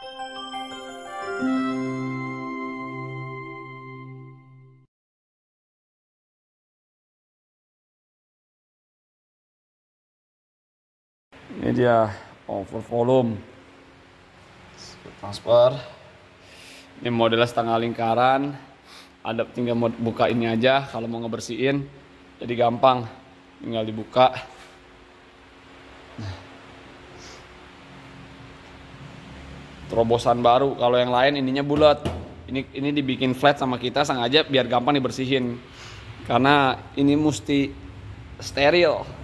Ini dia over volume. Transfer. Ini modelnya setengah lingkaran. Ada tinggal buka ini aja kalau mau ngebersihin. Jadi gampang. Tinggal dibuka. terobosan baru kalau yang lain ininya bulat ini ini dibikin flat sama kita sengaja biar gampang dibersihin karena ini mesti steril